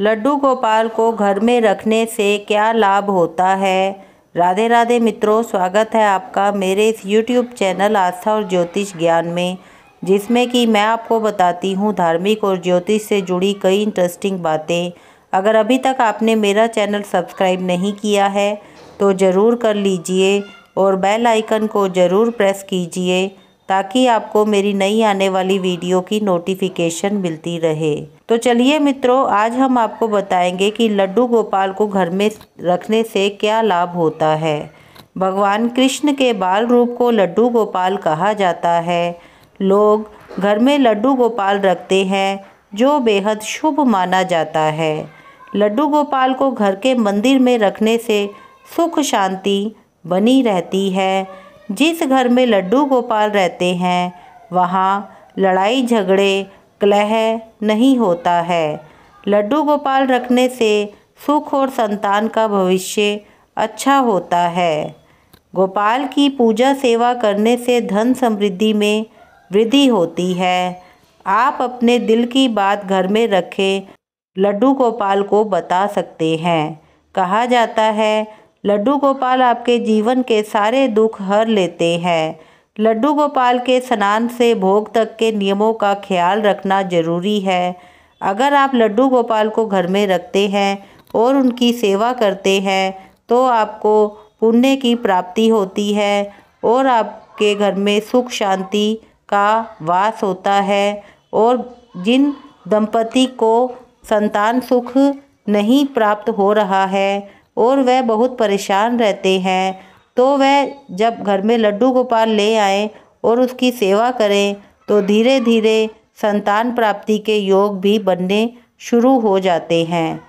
लड्डू गोपाल को घर में रखने से क्या लाभ होता है राधे राधे मित्रों स्वागत है आपका मेरे इस यूट्यूब चैनल आस्था और ज्योतिष ज्ञान में जिसमें कि मैं आपको बताती हूँ धार्मिक और ज्योतिष से जुड़ी कई इंटरेस्टिंग बातें अगर अभी तक आपने मेरा चैनल सब्सक्राइब नहीं किया है तो ज़रूर कर लीजिए और बेल आइकन को ज़रूर प्रेस कीजिए ताकि आपको मेरी नई आने वाली वीडियो की नोटिफिकेशन मिलती रहे तो चलिए मित्रों आज हम आपको बताएंगे कि लड्डू गोपाल को घर में रखने से क्या लाभ होता है भगवान कृष्ण के बाल रूप को लड्डू गोपाल कहा जाता है लोग घर में लड्डू गोपाल रखते हैं जो बेहद शुभ माना जाता है लड्डू गोपाल को घर के मंदिर में रखने से सुख शांति बनी रहती है जिस घर में लड्डू गोपाल रहते हैं वहाँ लड़ाई झगड़े कलह नहीं होता है लड्डू गोपाल रखने से सुख और संतान का भविष्य अच्छा होता है गोपाल की पूजा सेवा करने से धन समृद्धि में वृद्धि होती है आप अपने दिल की बात घर में रखे लड्डू गोपाल को बता सकते हैं कहा जाता है लड्डू गोपाल आपके जीवन के सारे दुख हर लेते हैं लड्डू गोपाल के स्नान से भोग तक के नियमों का ख्याल रखना जरूरी है अगर आप लड्डू गोपाल को घर में रखते हैं और उनकी सेवा करते हैं तो आपको पुण्य की प्राप्ति होती है और आपके घर में सुख शांति का वास होता है और जिन दंपति को संतान सुख नहीं प्राप्त हो रहा है और वह बहुत परेशान रहते हैं तो वह जब घर में लड्डू गोपाल ले आए और उसकी सेवा करें तो धीरे धीरे संतान प्राप्ति के योग भी बनने शुरू हो जाते हैं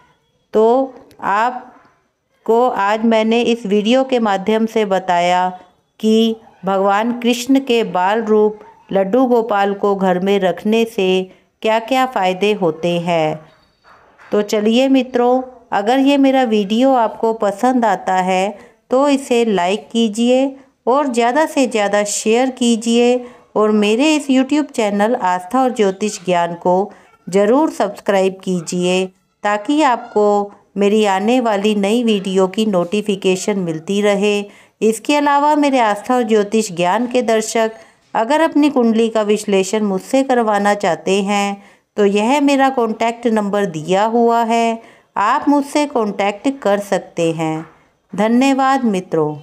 तो आप को आज मैंने इस वीडियो के माध्यम से बताया कि भगवान कृष्ण के बाल रूप लड्डू गोपाल को घर में रखने से क्या क्या फ़ायदे होते हैं तो चलिए मित्रों अगर ये मेरा वीडियो आपको पसंद आता है तो इसे लाइक कीजिए और ज़्यादा से ज़्यादा शेयर कीजिए और मेरे इस यूट्यूब चैनल आस्था और ज्योतिष ज्ञान को ज़रूर सब्सक्राइब कीजिए ताकि आपको मेरी आने वाली नई वीडियो की नोटिफिकेशन मिलती रहे इसके अलावा मेरे आस्था और ज्योतिष ज्ञान के दर्शक अगर अपनी कुंडली का विश्लेषण मुझसे करवाना चाहते हैं तो यह मेरा कॉन्टैक्ट नंबर दिया हुआ है आप मुझसे कांटेक्ट कर सकते हैं धन्यवाद मित्रों